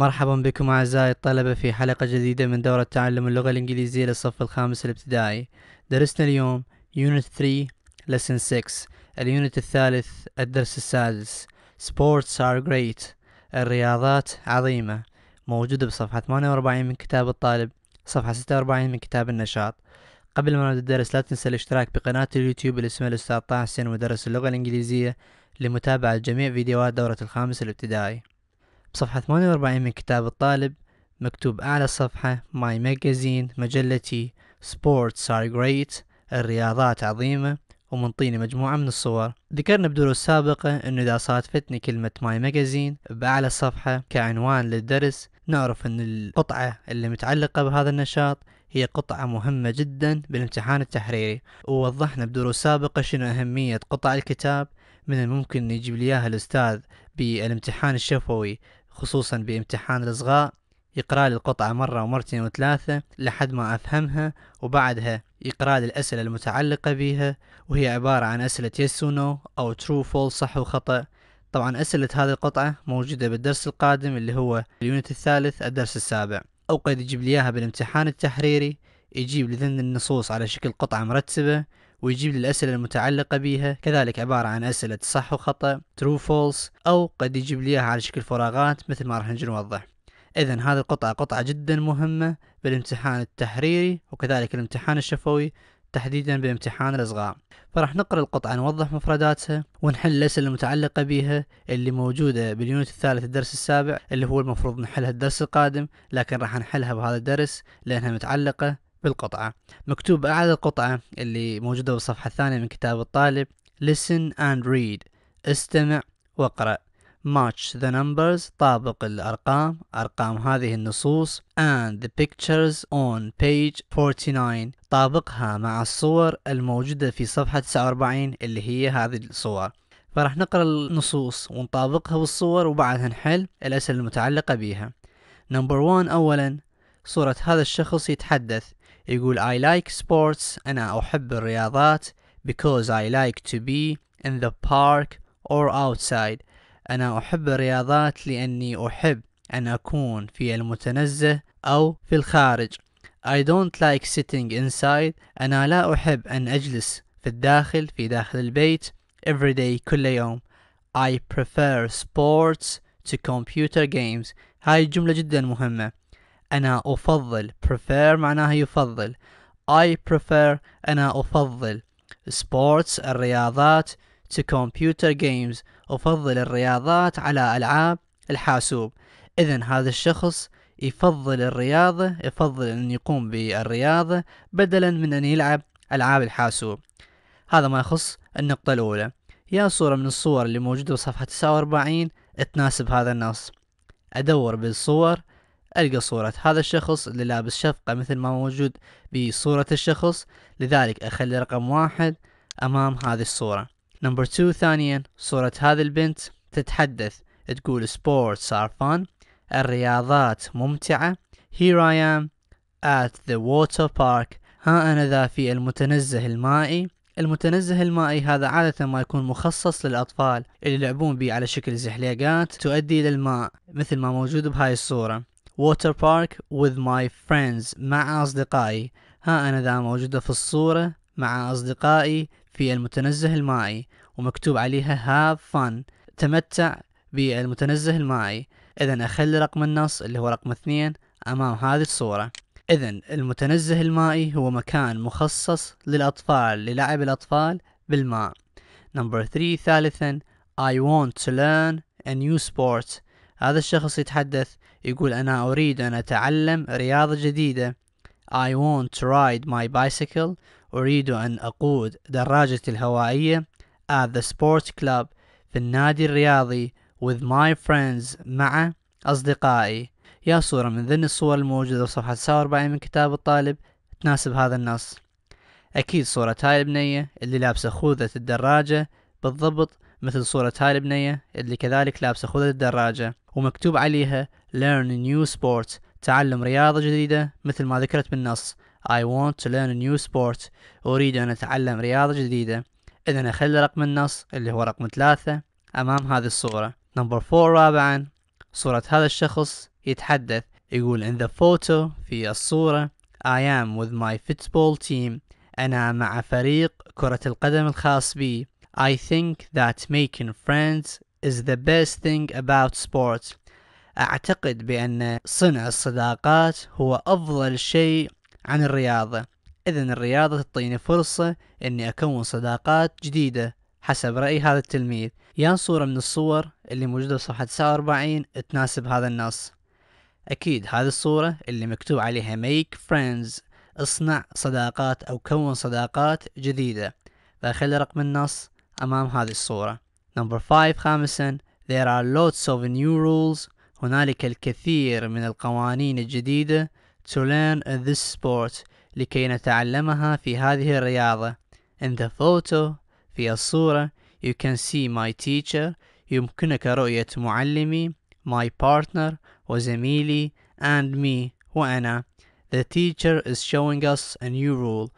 مرحبا بكم أعزائي الطلبة في حلقة جديدة من دورة تعلم اللغة الإنجليزية للصف الخامس الابتدائي درسنا اليوم Unit 3 Lesson 6 اليونت الثالث الدرس السادس Sports are great الرياضات عظيمة موجودة بصفحة 48 من كتاب الطالب صفحة 46 من كتاب النشاط قبل ما نبدأ الدرس لا تنسى الاشتراك بقناة اليوتيوب اللي اسمها الأستاذ طه حسين مدرس اللغة الإنجليزية لمتابعة جميع فيديوهات دورة الخامس الابتدائي بصفحة 48 من كتاب الطالب مكتوب أعلى الصفحة ماي ماجازين مجلتي سبورتس ار جريت الرياضات عظيمة ومنطيني مجموعة من الصور ذكرنا بدروس سابقة أنه إذا صادفتني كلمة ماي ماجازين بأعلى الصفحة كعنوان للدرس نعرف أن القطعة اللي متعلقة بهذا النشاط هي قطعة مهمة جدا بالامتحان التحريري ووضحنا بدروس سابقة شنو أهمية قطع الكتاب من الممكن يجيب لي اياها الأستاذ بالامتحان الشفوي خصوصا بامتحان الاصغاء يقرأ لي القطعة مرة ومرتين وثلاثة لحد ما أفهمها وبعدها يقرأ لي الأسئلة المتعلقة بيها وهي عبارة عن أسئلة yes or no أو true false صح وخطأ طبعا أسئلة هذه القطعة موجودة بالدرس القادم اللي هو اليونت الثالث الدرس السابع أو قد يجيب لي إياها بالامتحان التحريري يجيب لي ذن النصوص على شكل قطعة مرتبة ويجيب لي الأسئلة المتعلقة بها كذلك عبارة عن أسئلة صح وخطأ true false أو قد يجيب لي على شكل فراغات مثل ما راح نجي نوضح إذا هذه القطعة قطعة جدا مهمة بالامتحان التحريري وكذلك الامتحان الشفوي تحديدا بامتحان الإصغاء فراح نقرأ القطعة نوضح مفرداتها ونحل الأسئلة المتعلقة بها اللي موجودة باليونت الثالث الدرس السابع اللي هو المفروض نحلها الدرس القادم لكن راح نحلها بهذا الدرس لأنها متعلقة بالقطعة مكتوب أعلى القطعة اللي موجودة بالصفحة الثانية من كتاب الطالب listen and read استمع واقرأ match the numbers طابق الأرقام أرقام هذه النصوص and the pictures on page 49 طابقها مع الصور الموجودة في صفحة 49 اللي هي هذه الصور فراح نقرأ النصوص ونطابقها بالصور وبعدها نحل الأسئلة المتعلقة بها نمبر وان أولا صورة هذا الشخص يتحدث يقول I like sports أنا أحب الرياضات because I like to be in the park or outside أنا أحب الرياضات لأني أحب أن أكون في المتنزه أو في الخارج I don't like sitting inside أنا لا أحب أن أجلس في الداخل في داخل البيت every day كل يوم I prefer sports to computer games هاي الجملة جدا مهمة أنا أفضل prefer معناها يفضل I prefer أنا أفضل sports الرياضات to computer games أفضل الرياضات على ألعاب الحاسوب إذا هذا الشخص يفضل الرياضة يفضل أن يقوم بالرياضة بدلا من أن يلعب ألعاب الحاسوب هذا ما يخص النقطة الأولى يا صورة من الصور اللي موجودة بصفحة 49 تناسب هذا النص أدور بالصور ألقى صورة هذا الشخص اللي لابس شفقة مثل ما موجود بصورة الشخص لذلك أخلي رقم واحد أمام هذه الصورة نمبر تو ثانيا صورة هذه البنت تتحدث تقول sports are fun الرياضات ممتعة here I am at the water park ها أنا ذا في المتنزه المائي المتنزه المائي هذا عادة ما يكون مخصص للأطفال اللي يلعبون به على شكل زحليقات تؤدي إلى الماء مثل ما موجود بهاي الصورة ووتر بارك with my friends مع أصدقائي ها أنا ذا موجودة في الصورة مع أصدقائي في المتنزه المائي ومكتوب عليها have fun تمتع بالمتنزه المائي إذا أخلي رقم النص اللي هو رقم اثنين أمام هذه الصورة إذا المتنزه المائي هو مكان مخصص للأطفال للعب الأطفال بالماء نمبر 3 ثالثا I want to learn a new sport هذا الشخص يتحدث يقول أنا أريد أن أتعلم رياضة جديدة I want to ride my bicycle أريد أن أقود دراجتي الهوائية at the sports club في النادي الرياضي with my friends مع أصدقائي يا صورة من ضمن الصور الموجودة في صفحة 49 من كتاب الطالب تناسب هذا النص أكيد صورة هاي البنية اللي لابسة خوذة الدراجة بالضبط مثل صورة هاي البنية اللي كذلك لابسة خوذة الدراجة ومكتوب عليها learn new sport تعلم رياضة جديدة مثل ما ذكرت بالنص I want to learn a new sport أريد أن أتعلم رياضة جديدة إذا أخلي رقم النص اللي هو رقم ثلاثة أمام هذه الصورة نمبر فور رابعا صورة هذا الشخص يتحدث يقول in the photo في الصورة I am with my football team أنا مع فريق كرة القدم الخاص بي I think that making friends is the best thing about sports أعتقد بأن صنع الصداقات هو أفضل شيء عن الرياضة إذا الرياضة تعطيني فرصة أني أكون صداقات جديدة حسب رأي هذا التلميذ يان صورة من الصور اللي موجودة صفحة 49 تناسب هذا النص أكيد هذه الصورة اللي مكتوب عليها make friends اصنع صداقات أو كون صداقات جديدة فخلي رقم النص أمام هذه الصورة number 5 خامسا there are lots of new rules هنالك الكثير من القوانين الجديدة to learn this sport لكي نتعلمها في هذه الرياضة in the photo في الصورة you can see my teacher يمكنك رؤية معلمي my partner وزميلي and me وأنا the teacher is showing us a new rule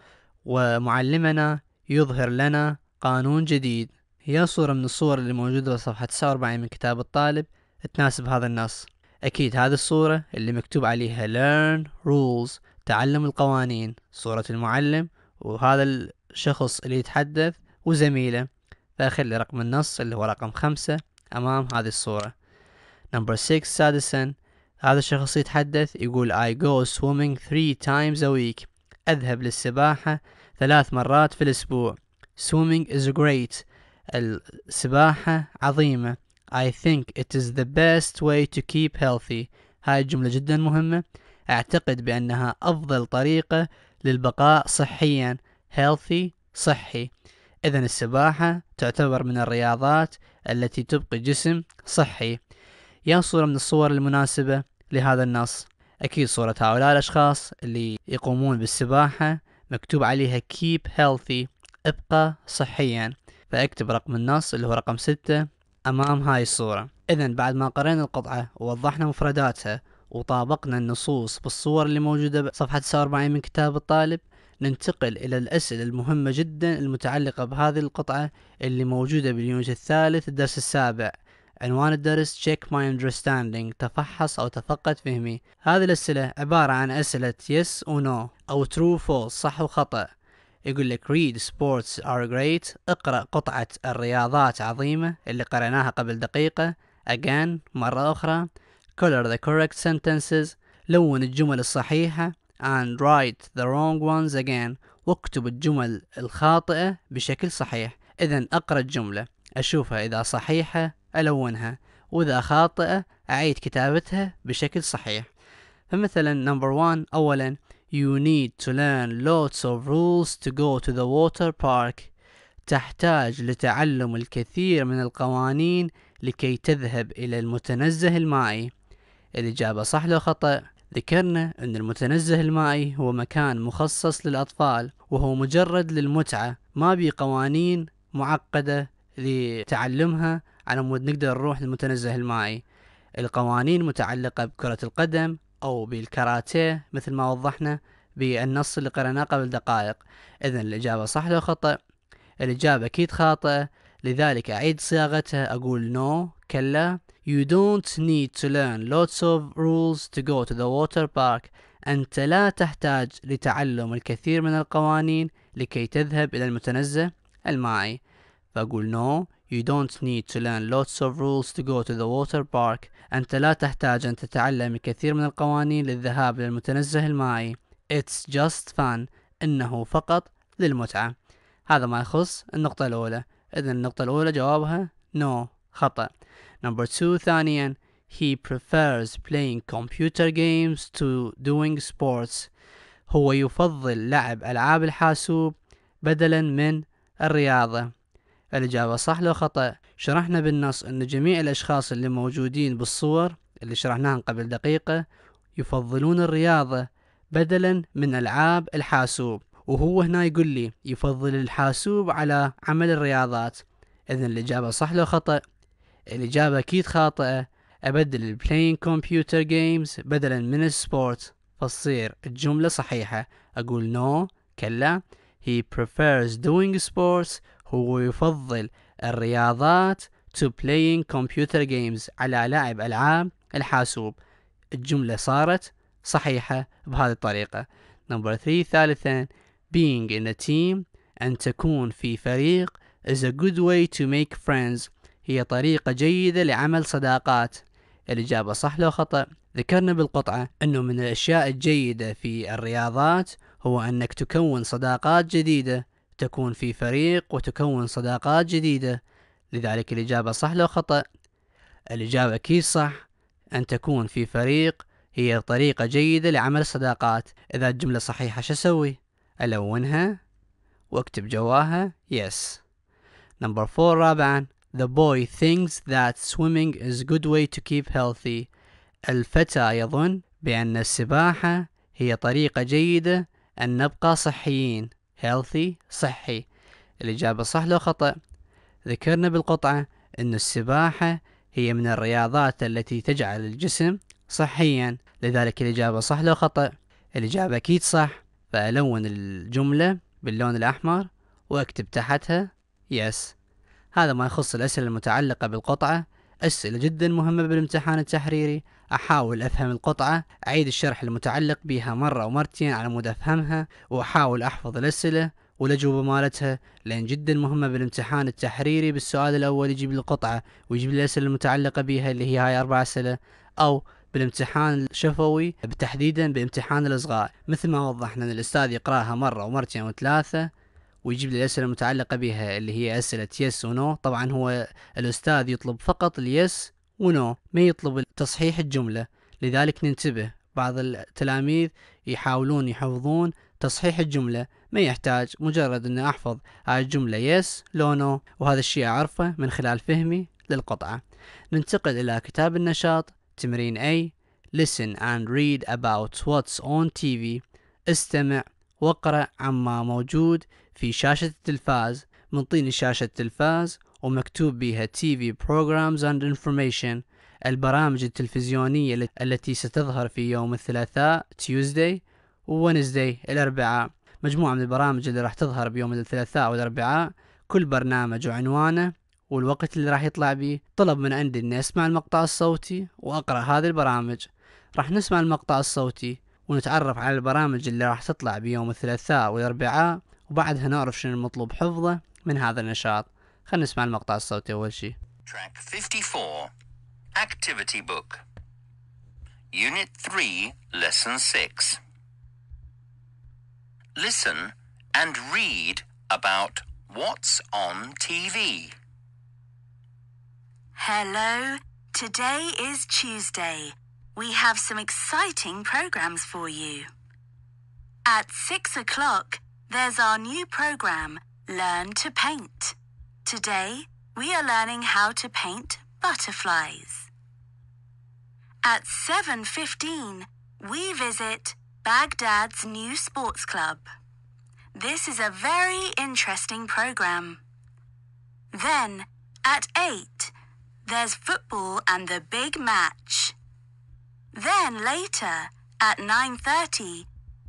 ومعلمنا يظهر لنا قانون جديد هي صورة من الصور اللي موجودة بصفحة 49 من كتاب الطالب تناسب هذا النص أكيد هذه الصورة اللي مكتوب عليها learn rules تعلم القوانين صورة المعلم وهذا الشخص اللي يتحدث وزميله فأخلي رقم النص اللي هو رقم خمسة أمام هذه الصورة نمبر 6 سادسا هذا الشخص يتحدث يقول I go swimming three times a week أذهب للسباحة ثلاث مرات في الأسبوع swimming is great السباحة عظيمة I think it is the best way to keep healthy هاي جملة جدا مهمة أعتقد بأنها أفضل طريقة للبقاء صحيا healthy صحي إذا السباحة تعتبر من الرياضات التي تبقي جسم صحي يا صورة من الصور المناسبة لهذا النص أكيد صورة هؤلاء الأشخاص اللي يقومون بالسباحة مكتوب عليها keep healthy ابقى صحيا فأكتب رقم النص اللي هو رقم ستة أمام هاي الصورة إذا بعد ما قرينا القطعة ووضحنا مفرداتها وطابقنا النصوص بالصور اللي موجودة بصفحة 49 من كتاب الطالب ننتقل إلى الأسئلة المهمة جدا المتعلقة بهذه القطعة اللي موجودة باليونج الثالث الدرس السابع عنوان الدرس Check My Understanding تفحص أو تفقد فهمي هذه الأسئلة عبارة عن أسئلة Yes و No أو True False صح وخطأ يقول لك read sports are great اقرأ قطعة الرياضات عظيمة اللي قرأناها قبل دقيقة again مرة أخرى color the correct sentences لون الجمل الصحيحة and write the wrong ones again واكتب الجمل الخاطئة بشكل صحيح إذا أقرأ الجملة أشوفها إذا صحيحة ألونها وإذا خاطئة أعيد كتابتها بشكل صحيح فمثلا نمبر 1 أولا You need to learn lots of rules to go to the water park. تحتاج لتعلم الكثير من القوانين لكي تذهب إلى المتنزه المائي. الإجابة صح لو خطأ؟ ذكرنا أن المتنزه المائي هو مكان مخصص للأطفال وهو مجرد للمتعة ما بي قوانين معقدة لتعلمها على مود نقدر نروح للمتنزه المائي القوانين متعلقة بكرة القدم أو بالكاراتيه مثل ما وضحنا بالنص اللي قرأناه قبل دقائق إذا الإجابة صح لو خطأ الإجابة أكيد خاطئة لذلك أعيد صياغتها أقول no كلا You don't need to learn lots of rules to go to the water park أنت لا تحتاج لتعلم الكثير من القوانين لكي تذهب إلى المتنزه المائي فأقول no You don't need to learn lots of rules to go to the water park. أنت لا تحتاج أن تتعلم الكثير من القوانين للذهاب للمتنزه المائي. It's just fun. إنه فقط للمتعة. هذا ما يخص النقطة الأولى. إذا النقطة الأولى جوابها no خطأ. Number two ثانيا he prefers playing computer games to doing sports. هو يفضل لعب ألعاب الحاسوب بدلا من الرياضة. الإجابة صح لو خطأ شرحنا بالنص أن جميع الأشخاص اللي موجودين بالصور اللي شرحناها قبل دقيقة يفضلون الرياضة بدلا من ألعاب الحاسوب وهو هنا يقول لي يفضل الحاسوب على عمل الرياضات إذن الإجابة صح لو خطأ الإجابة أكيد خاطئة أبدل البلاين كمبيوتر جيمز بدلا من السبورت فتصير الجملة صحيحة أقول نو no, كلا he prefers doing sports هو يفضل الرياضات to playing computer games على لعب ألعاب الحاسوب الجملة صارت صحيحة بهذه الطريقة number three ثالثا being in a team أن تكون في فريق is a good way to make friends هي طريقة جيدة لعمل صداقات الإجابة صح لو خطأ ذكرنا بالقطعة أنه من الأشياء الجيدة في الرياضات هو أنك تكون صداقات جديدة تكون في فريق وتكون صداقات جديدة لذلك الإجابة صح لو خطأ الإجابة أكيد صح أن تكون في فريق هي طريقة جيدة لعمل صداقات إذا الجملة صحيحة شو أسوي ألونها وأكتب جواها yes number four رابعا the boy thinks that swimming is good way to keep healthy الفتى يظن بأن السباحة هي طريقة جيدة أن نبقى صحيين healthy صحي الإجابة صح لو خطأ ذكرنا بالقطعة أن السباحة هي من الرياضات التي تجعل الجسم صحيا لذلك الإجابة صح لو خطأ الإجابة أكيد صح فألون الجملة باللون الأحمر وأكتب تحتها يس هذا ما يخص الأسئلة المتعلقة بالقطعة أسئلة جدا مهمة بالامتحان التحريري أحاول أفهم القطعة أعيد الشرح المتعلق بها مرة ومرتين على مود أفهمها وأحاول أحفظ الأسئلة والأجوبة مالتها لأن جدا مهمة بالامتحان التحريري بالسؤال الأول يجيب القطعة ويجيب الأسئلة المتعلقة بها اللي هي هاي أربع أسئلة أو بالامتحان الشفوي بتحديدا بامتحان الإصغاء مثل ما وضحنا أن الأستاذ يقرأها مرة ومرتين وثلاثة ويجيب لي الأسئلة المتعلقة بها اللي هي أسئلة يس ونو طبعا هو الأستاذ يطلب فقط اليس ونو ما يطلب تصحيح الجملة لذلك ننتبه بعض التلاميذ يحاولون يحفظون تصحيح الجملة ما يحتاج مجرد أن أحفظ هاي الجملة يس لو نو وهذا الشيء أعرفه من خلال فهمي للقطعة ننتقل إلى كتاب النشاط تمرين أي Listen and read about what's on TV استمع واقرأ عما موجود في شاشة التلفاز من طين شاشة التلفاز ومكتوب بها TV Programs and Information البرامج التلفزيونية التي ستظهر في يوم الثلاثاء Tuesday وونزداي الأربعاء مجموعة من البرامج اللي راح تظهر بيوم الثلاثاء والأربعاء كل برنامج وعنوانه والوقت اللي راح يطلع بيه طلب من عندي اني اسمع المقطع الصوتي واقرا هذه البرامج راح نسمع المقطع الصوتي ونتعرف على البرامج اللي راح تطلع بيوم الثلاثاء والأربعاء وبعدها نعرف شنو المطلوب حفظه من هذا النشاط خلينا نسمع المقطع الصوتي أول شيء Track 54 Activity Book Unit 3 Lesson 6 Listen and read about what's on TV. Hello, today is Tuesday. We have some exciting programs for you. At 6 o'clock, there's our new program, Learn to Paint. Today, we are learning how to paint butterflies. At 7.15, we visit Baghdad's new sports club. This is a very interesting program. Then, at 8, there's football and the big match. Then later, at 9.30,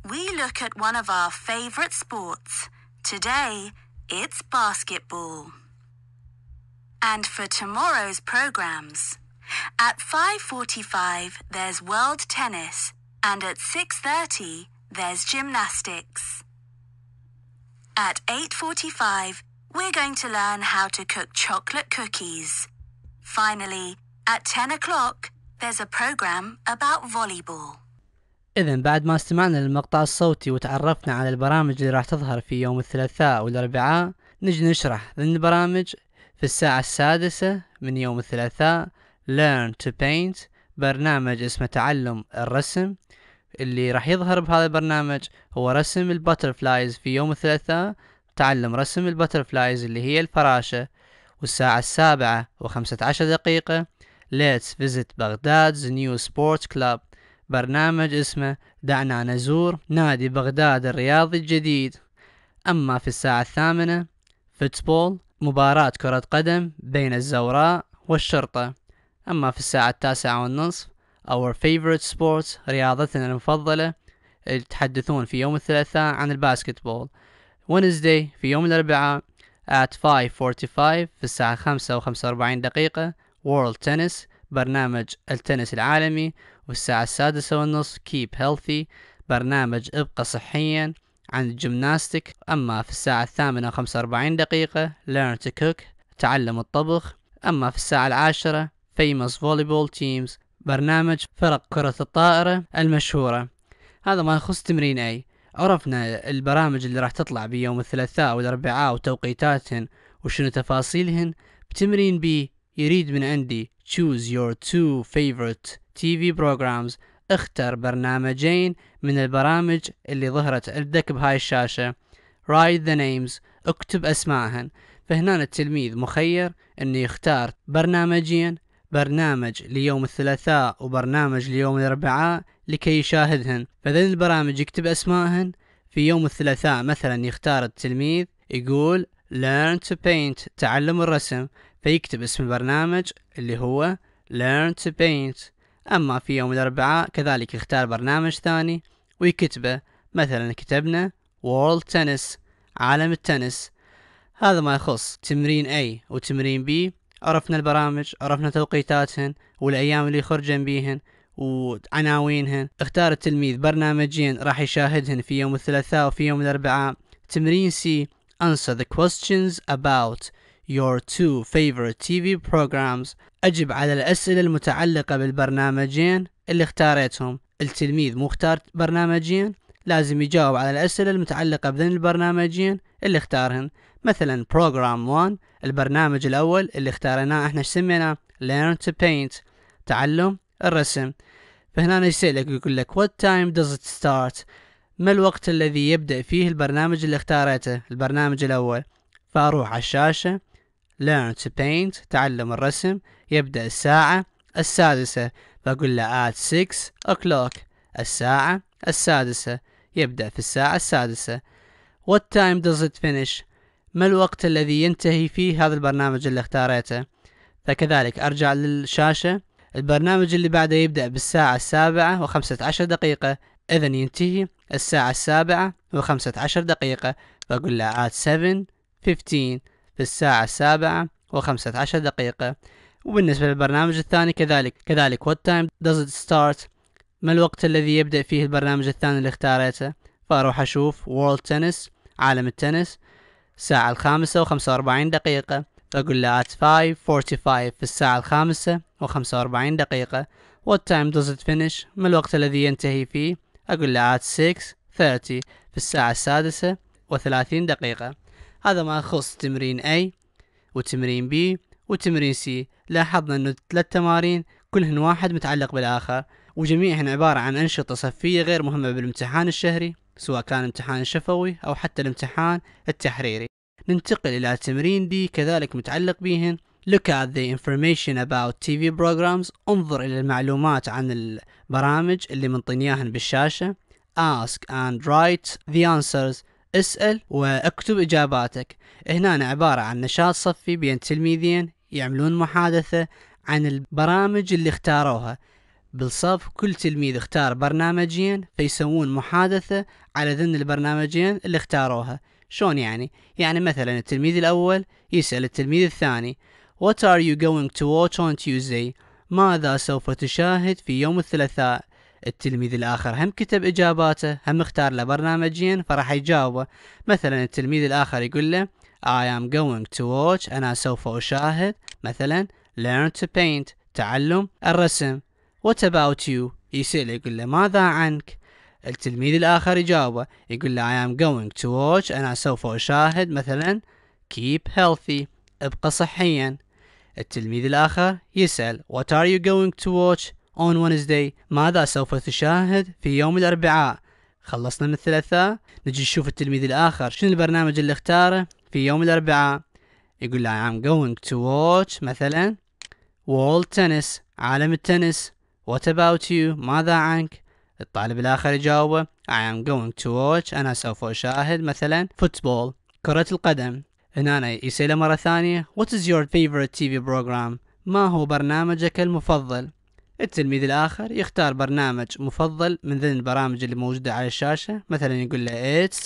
we look at one of our favorite sports. Today, it's basketball and for tomorrow's programs. At 5:45 there's world tennis and at 6:30 there's gymnastics. At 8:45 we're going to learn how to cook chocolate cookies. Finally, at 10 o'clock there's a program about volleyball. إذا بعد ما استمعنا للمقطع الصوتي وتعرفنا على البرامج اللي راح تظهر في يوم الثلاثاء والأربعاء نجي نشرح ضمن البرامج في الساعة السادسة من يوم الثلاثاء Learn to Paint برنامج اسمه تعلم الرسم اللي راح يظهر بهذا البرنامج هو رسم البترفلايز في يوم الثلاثاء تعلم رسم البترفلايز اللي هي الفراشة والساعة السابعة وخمسة عشر دقيقة Let's visit Baghdad's new sports club برنامج اسمه دعنا نزور نادي بغداد الرياضي الجديد أما في الساعة الثامنة فوتبول مباراة كرة قدم بين الزوراء والشرطة أما في الساعة التاسعة والنصف Our favorite sports رياضتنا المفضلة يتحدثون في يوم الثلاثاء عن الباسكتبول Wednesday في يوم الأربعاء at 5.45 في الساعة 5 و 45 دقيقة World Tennis برنامج التنس العالمي والساعة السادسة والنصف Keep Healthy برنامج ابقى صحيا عن الجمناستيك أما في الساعة الثامنة خمسة وأربعين دقيقة learn to cook تعلم الطبخ أما في الساعة العاشرة famous volleyball teams برنامج فرق كرة الطائرة المشهورة هذا ما يخص تمرين أي عرفنا البرامج اللي راح تطلع بيوم الثلاثاء والأربعاء وتوقيتاتهن وشنو تفاصيلهن بتمرين بي يريد من عندي choose your two favorite TV programs اختر برنامجين من البرامج اللي ظهرت عندك بهاي الشاشة write the names اكتب اسماءهن فهنا التلميذ مخير انه يختار برنامجين برنامج ليوم الثلاثاء وبرنامج ليوم الاربعاء لكي يشاهدهن فذن البرامج يكتب اسماءهن في يوم الثلاثاء مثلا يختار التلميذ يقول learn to paint تعلم الرسم فيكتب اسم البرنامج اللي هو learn to paint أما في يوم الأربعاء كذلك يختار برنامج ثاني ويكتبه مثلا كتبنا World Tennis عالم التنس هذا ما يخص تمرين A وتمرين B عرفنا البرامج عرفنا توقيتاتهن والأيام اللي يخرجن بيهن وعناوينهن اختار التلميذ برنامجين راح يشاهدهن في يوم الثلاثاء وفي يوم الأربعاء تمرين C Answer the questions about your two favorite TV programs أجب على الأسئلة المتعلقة بالبرنامجين اللي اختاريتهم التلميذ مو اختار برنامجين لازم يجاوب على الأسئلة المتعلقة بذن البرنامجين اللي اختارهن مثلا Program 1 البرنامج الأول اللي اختارناه احنا سميناه Learn to Paint تعلم الرسم فهنا يسألك يقول لك What time does it start؟ ما الوقت الذي يبدأ فيه البرنامج اللي اختاريته البرنامج الأول فأروح على الشاشة learn to paint تعلم الرسم يبدأ الساعة السادسة بقول له at six o'clock الساعة السادسة يبدأ في الساعة السادسة what time does it finish ما الوقت الذي ينتهي فيه هذا البرنامج اللي اختاريته فكذلك أرجع للشاشة البرنامج اللي بعده يبدأ بالساعة السابعة وخمسة عشر دقيقة إذا ينتهي الساعة السابعة وخمسة عشر دقيقة بقول له at seven fifteen في الساعة السابعة وخمسة عشر دقيقة وبالنسبة للبرنامج الثاني كذلك كذلك what time does it start ما الوقت الذي يبدأ فيه البرنامج الثاني اللي اختاريته فأروح أشوف World Tennis عالم التنس الساعة الخامسة وخمسة وأربعين دقيقة فأقول له at 5.45 في الساعة الخامسة وخمسة وأربعين دقيقة what time does it finish ما الوقت الذي ينتهي فيه أقول له at 6.30 في الساعة السادسة وثلاثين دقيقة هذا ما يخص تمرين A وتمرين B وتمرين C لاحظنا أنه الثلاث تمارين كلهن واحد متعلق بالآخر وجميعهن عبارة عن أنشطة صفية غير مهمة بالامتحان الشهري سواء كان امتحان شفوي أو حتى الامتحان التحريري ننتقل إلى تمرين دي كذلك متعلق بهن Look at the information about TV programs انظر إلى المعلومات عن البرامج اللي منطينياهن بالشاشة Ask and write the answers اسأل واكتب إجاباتك هنا عبارة عن نشاط صفي بين تلميذين يعملون محادثة عن البرامج اللي اختاروها بالصف كل تلميذ اختار برنامجين فيسوون محادثة على ذن البرنامجين اللي اختاروها شلون يعني؟ يعني مثلا التلميذ الأول يسأل التلميذ الثاني What are you going to watch on Tuesday؟ ماذا سوف تشاهد في يوم الثلاثاء؟ التلميذ الآخر هم كتب إجاباته هم اختار له برنامجين فراح يجاوبه مثلا التلميذ الآخر يقول له I am going to watch أنا سوف أشاهد مثلا learn to paint تعلم الرسم what about you يسأل يقول له ماذا عنك التلميذ الآخر يجاوبه يقول له I am going to watch أنا سوف أشاهد مثلا keep healthy ابقى صحيا التلميذ الآخر يسأل What are you going to watch on Wednesday ماذا سوف تشاهد في يوم الأربعاء خلصنا من الثلاثاء نجي نشوف التلميذ الآخر شنو البرنامج اللي اختاره في يوم الأربعاء يقول له I'm going to watch مثلا wall tennis عالم التنس what about you ماذا عنك الطالب الآخر يجاوبه I am going to watch أنا سوف أشاهد مثلا football كرة القدم هنا أنا يسأله مرة ثانية What is your favorite TV program ما هو برنامجك المفضل التلميذ الآخر يختار برنامج مفضل من ضمن البرامج اللي موجودة على الشاشة مثلا يقول له It's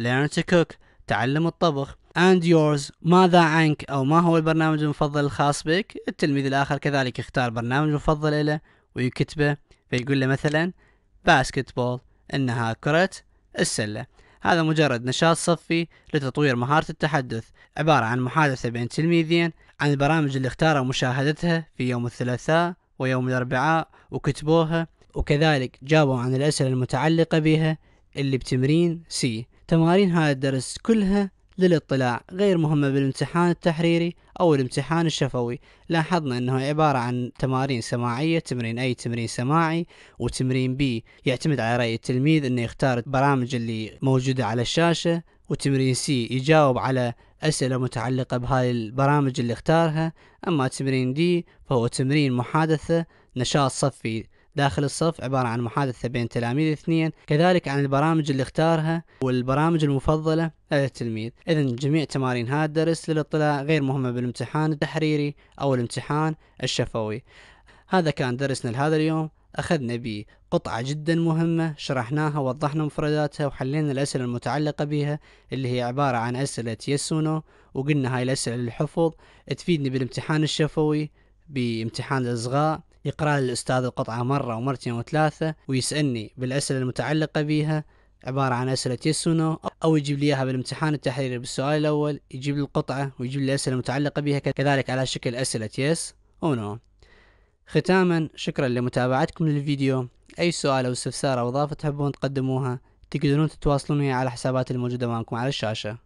Learn to Cook تعلم الطبخ and yours ماذا عنك أو ما هو البرنامج المفضل الخاص بك التلميذ الآخر كذلك يختار برنامج مفضل له ويكتبه فيقول له مثلا باسكتبول إنها كرة السلة هذا مجرد نشاط صفي لتطوير مهارة التحدث عبارة عن محادثة بين تلميذين عن البرامج اللي اختاروا مشاهدتها في يوم الثلاثاء ويوم الأربعاء وكتبوها وكذلك جابوا عن الأسئلة المتعلقة بها اللي بتمرين سي تمارين هذا الدرس كلها للاطلاع غير مهمة بالامتحان التحريري أو الامتحان الشفوي لاحظنا أنه عبارة عن تمارين سماعية تمرين أي تمرين سماعي وتمرين بي يعتمد على رأي التلميذ أنه يختار البرامج اللي موجودة على الشاشة وتمرين سي يجاوب على أسئلة متعلقة بهاي البرامج اللي اختارها أما تمرين دي فهو تمرين محادثة نشاط صفي داخل الصف عبارة عن محادثة بين تلاميذ اثنين كذلك عن البرامج اللي اختارها والبرامج المفضلة للتلميذ إذا جميع تمارين هذا الدرس للاطلاع غير مهمة بالامتحان التحريري أو الامتحان الشفوي هذا كان درسنا لهذا اليوم أخذنا بقطعة جدا مهمة شرحناها ووضحنا مفرداتها وحلينا الأسئلة المتعلقة بها اللي هي عبارة عن أسئلة يسونو وقلنا هاي الأسئلة للحفظ تفيدني بالامتحان الشفوي بامتحان الإصغاء يقرأ الأستاذ القطعة مرة ومرتين وثلاثة ويسألني بالأسئلة المتعلقة بها عبارة عن أسئلة يسونو أو يجيب لي إياها بالامتحان التحريري بالسؤال الأول يجيب لي القطعة ويجيب لي الأسئلة المتعلقة بها كذلك على شكل أسئلة يس ونو ختاما شكرا لمتابعتكم للفيديو أي سؤال أو استفسار أو إضافة تحبون تقدموها تقدرون تتواصلون معي على الحسابات الموجودة معكم على الشاشة